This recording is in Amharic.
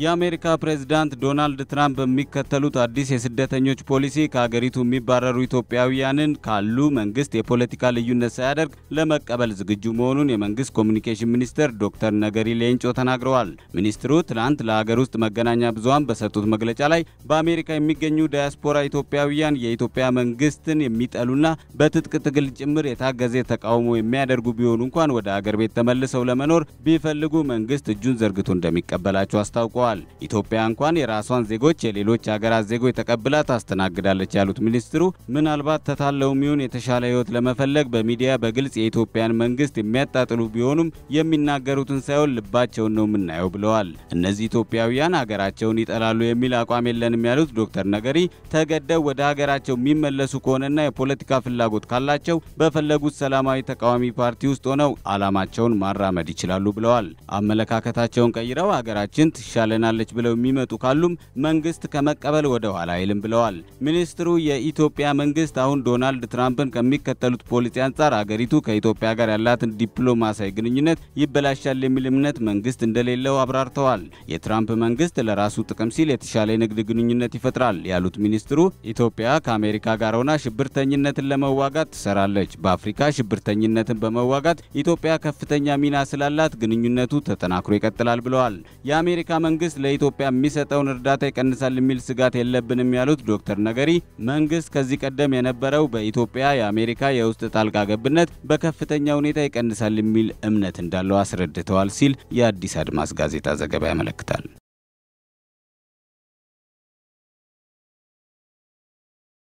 የአሜሪካ ፕሬዝዳንት ዶናልድ ትራምፕ በሚከተሉት አዲስ የስደተኞች ፖሊሲ ከሀገሪቱ የሚባረሩ ኢትዮጵያውያንን ካሉ መንግስት የፖለቲካ ልዩነት ሳያደርግ ለመቀበል ዝግጁ መሆኑን የመንግስት ኮሚኒኬሽን ሚኒስትር ዶክተር ነገሪ ሌንጮ ተናግረዋል። ሚኒስትሩ ትናንት ለሀገር ውስጥ መገናኛ ብዙኃን በሰጡት መግለጫ ላይ በአሜሪካ የሚገኙ ዳያስፖራ ኢትዮጵያውያን የኢትዮጵያ መንግስትን የሚጠሉና በትጥቅ ትግል ጭምር የታገዘ ተቃውሞ የሚያደርጉ ቢሆኑ እንኳን ወደ አገር ቤት ተመልሰው ለመኖር ቢፈልጉ መንግስት እጁን ዘርግቶ እንደሚቀበላቸው አስታውቀዋል። ተናግረዋል። ኢትዮጵያ እንኳን የራሷን ዜጎች የሌሎች ሀገራት ዜጎች ተቀብላ ታስተናግዳለች ያሉት ሚኒስትሩ ምናልባት ተታለው ሚሆን የተሻለ ህይወት ለመፈለግ በሚዲያ በግልጽ የኢትዮጵያን መንግስት የሚያጣጥሉ ቢሆኑም የሚናገሩትን ሳይሆን ልባቸውን ነው የምናየው ብለዋል። እነዚህ ኢትዮጵያውያን ሀገራቸውን ይጠላሉ የሚል አቋም የለንም ያሉት ዶክተር ነገሪ ተገደው ወደ ሀገራቸው የሚመለሱ ከሆነና የፖለቲካ ፍላጎት ካላቸው በፈለጉት ሰላማዊ ተቃዋሚ ፓርቲ ውስጥ ሆነው አላማቸውን ማራመድ ይችላሉ ብለዋል። አመለካከታቸውን ቀይረው ሀገራችን ትሻለ ትቀበለናለች ብለው የሚመጡ ካሉም መንግስት ከመቀበል ወደ ኋላ አይልም ብለዋል። ሚኒስትሩ የኢትዮጵያ መንግስት አሁን ዶናልድ ትራምፕን ከሚከተሉት ፖሊሲ አንጻር አገሪቱ ከኢትዮጵያ ጋር ያላትን ዲፕሎማሲያዊ ግንኙነት ይበላሻል የሚል እምነት መንግስት እንደሌለው አብራርተዋል። የትራምፕ መንግስት ለራሱ ጥቅም ሲል የተሻለ የንግድ ግንኙነት ይፈጥራል ያሉት ሚኒስትሩ ኢትዮጵያ ከአሜሪካ ጋር ሆና ሽብርተኝነትን ለመዋጋት ትሰራለች። በአፍሪካ ሽብርተኝነትን በመዋጋት ኢትዮጵያ ከፍተኛ ሚና ስላላት ግንኙነቱ ተጠናክሮ ይቀጥላል ብለዋል። የአሜሪካ መንግስት መንግስት ለኢትዮጵያ የሚሰጠውን እርዳታ ይቀንሳል የሚል ስጋት የለብንም ያሉት ዶክተር ነገሪ መንግስት ከዚህ ቀደም የነበረው በኢትዮጵያ የአሜሪካ የውስጥ ጣልቃ ገብነት በከፍተኛ ሁኔታ ይቀንሳል የሚል እምነት እንዳለው አስረድተዋል ሲል የአዲስ አድማስ ጋዜጣ ዘገባ ያመለክታል።